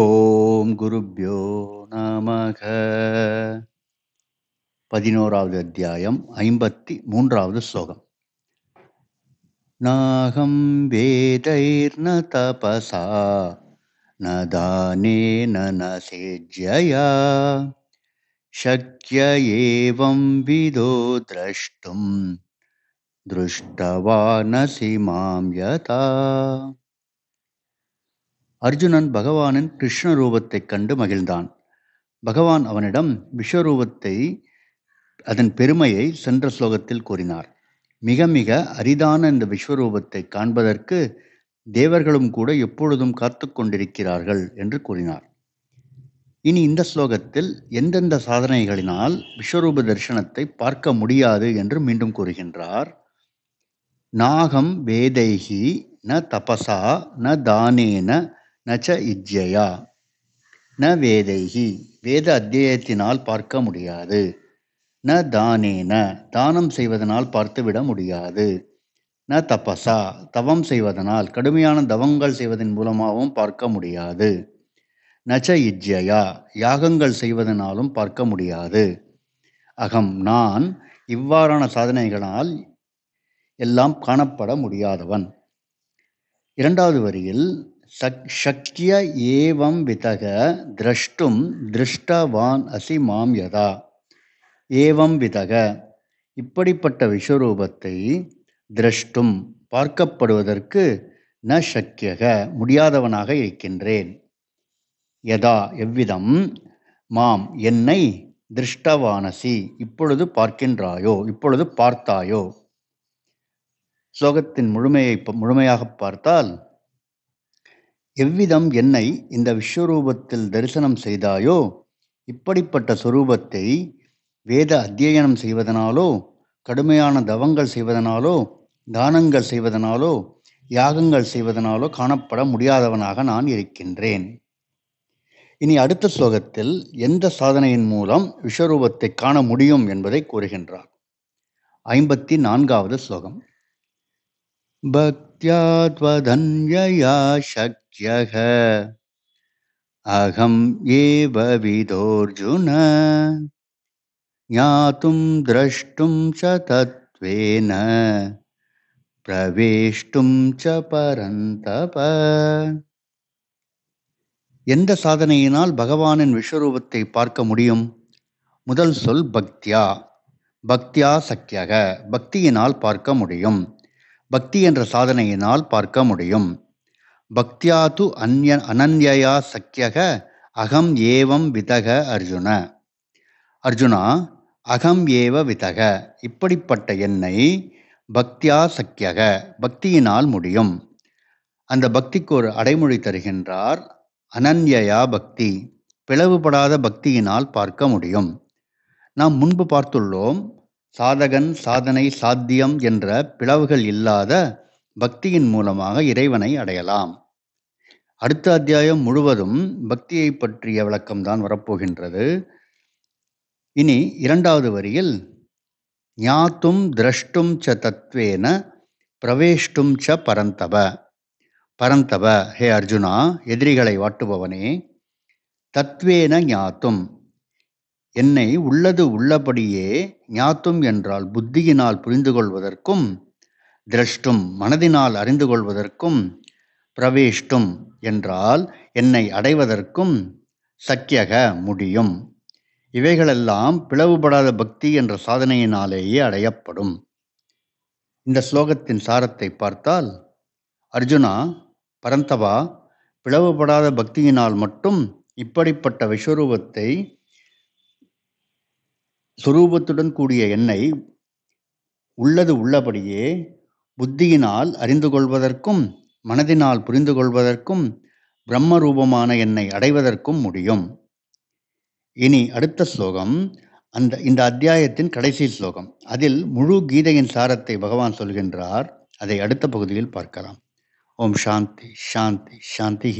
ஓம் குருப்பியோ நமக பதினோராவது அத்தியாயம் ஐம்பத்தி மூன்றாவது ஸ்லோகம் நாகம் வேதைர்ன தபசா ந தானேன ந சேஜ்யயா சக்ய ஏவம் விதோ திரஷ்டும் திருஷ்டவானசி மாம் யதா அர்ஜுனன் பகவானின் கிருஷ்ண ரூபத்தைக் கண்டு மகிழ்ந்தான் பகவான் அவனிடம் விஸ்வரூபத்தை அதன் பெருமையை சென்ற ஸ்லோகத்தில் கூறினார் மிக மிக அரிதான இந்த விஸ்வரூபத்தை காண்பதற்கு தேவர்களும் கூட எப்பொழுதும் காத்து கொண்டிருக்கிறார்கள் என்று கூறினார் இனி இந்த ஸ்லோகத்தில் எந்தெந்த சாதனைகளினால் விஸ்வரூப தரிசனத்தை பார்க்க முடியாது என்று மீண்டும் கூறுகின்றார் நாகம் வேதைகி ந தபசா ந தானேன நச்ச இஜ்ஜயா ந வேதைகி வேத அத்தியத்தினால் பார்க்க முடியாது ந தானேன தானம் செய்வதனால் பார்த்துவிட முடியாது ந தபசா தவம் செய்வதனால் கடுமையான தவங்கள் செய்வதன் மூலமாகவும் பார்க்க முடியாது நச்ச இஜ்ஜயா யாகங்கள் செய்வதனாலும் பார்க்க முடியாது அகம் நான் இவ்வாறான சாதனைகளால் எல்லாம் காணப்பட முடியாதவன் இரண்டாவது வரியில் சக் சக்கிய ஏவம் விதக திரஷ்டும் திருஷ்டவான் அசி மாம் யதா ஏவம் விதக இப்படிப்பட்ட விஸ்வரூபத்தை திரஷ்டும் பார்க்கப்படுவதற்கு ந சக்கியக முடியாதவனாக இருக்கின்றேன் யதா எவ்விதம் மாம் என்னை திருஷ்டவானசி இப்பொழுது பார்க்கின்றாயோ இப்பொழுது பார்த்தாயோ ஸ்லோகத்தின் முழுமையை முழுமையாக பார்த்தால் எவ்விதம் என்னை இந்த விஸ்வரூபத்தில் தரிசனம் செய்தாயோ இப்படிப்பட்ட சொரூபத்தை வேத அத்தியனம் செய்வதனாலோ கடுமையான தவங்கள் செய்வதனாலோ தானங்கள் செய்வதனாலோ யாகங்கள் செய்வதனாலோ காணப்பட முடியாதவனாக நான் இருக்கின்றேன் இனி அடுத்த ஸ்லோகத்தில் எந்த சாதனையின் மூலம் விஸ்வரூபத்தை காண முடியும் என்பதை கூறுகின்றார் ஐம்பத்தி நான்காவது ஸ்லோகம் भक्त्या சக்யக அகம் अहं एव विदोऽर्जुन ज्ञातुं द्रष्टुं பிரவேஷ்டும் ச பரந்தப எந்த சாதனையினால் பகவானின் விஸ்வரூபத்தை பார்க்க முடியும் முதல் சொல் பக்தியா பக்தியா சக்கியக பக்தியினால் பார்க்க முடியும் பக்தி என்ற சாதனையினால் பார்க்க முடியும் பக்தியாது அந்ய அனன்யா சக்கியக அகம் ஏவம் விதக அர்ஜுன அர்ஜுனா அகம் ஏவ விதக இப்படிப்பட்ட என்னை பக்தியா சக்கியக பக்தியினால் முடியும் அந்த பக்திக்கு ஒரு அடைமொழி தருகின்றார் அனன்யா பக்தி பிளவுபடாத பக்தியினால் பார்க்க முடியும் நாம் முன்பு பார்த்துள்ளோம் சாதகன் சாதனை சாத்தியம் என்ற பிளவுகள் இல்லாத பக்தியின் மூலமாக இறைவனை அடையலாம் அடுத்த அத்தியாயம் முழுவதும் பக்தியை பற்றிய விளக்கம்தான் வரப்போகின்றது இனி இரண்டாவது வரியில் ஞாத்தும் திரஷ்டும் ச தத்வேன பிரவேஷ்டும் ச பரந்தப பரந்தப ஹே அர்ஜுனா எதிரிகளை வாட்டுபவனே தத்வேன ஞாத்தும் என்னை உள்ளது உள்ளபடியே ஞாத்தும் என்றால் புத்தியினால் புரிந்து கொள்வதற்கும் திரஷ்டும் மனதினால் அறிந்து கொள்வதற்கும் பிரவேஷ்டும் என்றால் என்னை அடைவதற்கும் சக்கியக முடியும் இவைகளெல்லாம் பிளவுபடாத பக்தி என்ற சாதனையினாலேயே அடையப்படும் இந்த ஸ்லோகத்தின் சாரத்தை பார்த்தால் அர்ஜுனா பரந்தவா பிளவுபடாத பக்தியினால் மட்டும் இப்படிப்பட்ட விஸ்வரூபத்தை சுரூபத்துடன் கூடிய எண்ணை உள்ளது உள்ளபடியே புத்தியினால் அறிந்து கொள்வதற்கும் மனதினால் புரிந்து கொள்வதற்கும் பிரம்ம ரூபமான என்னை அடைவதற்கும் முடியும் இனி அடுத்த ஸ்லோகம் அந்த இந்த அத்தியாயத்தின் கடைசி ஸ்லோகம் அதில் முழு கீதையின் சாரத்தை பகவான் சொல்கின்றார் அதை அடுத்த பகுதியில் பார்க்கலாம் ஓம் சாந்தி சாந்தி சாந்தி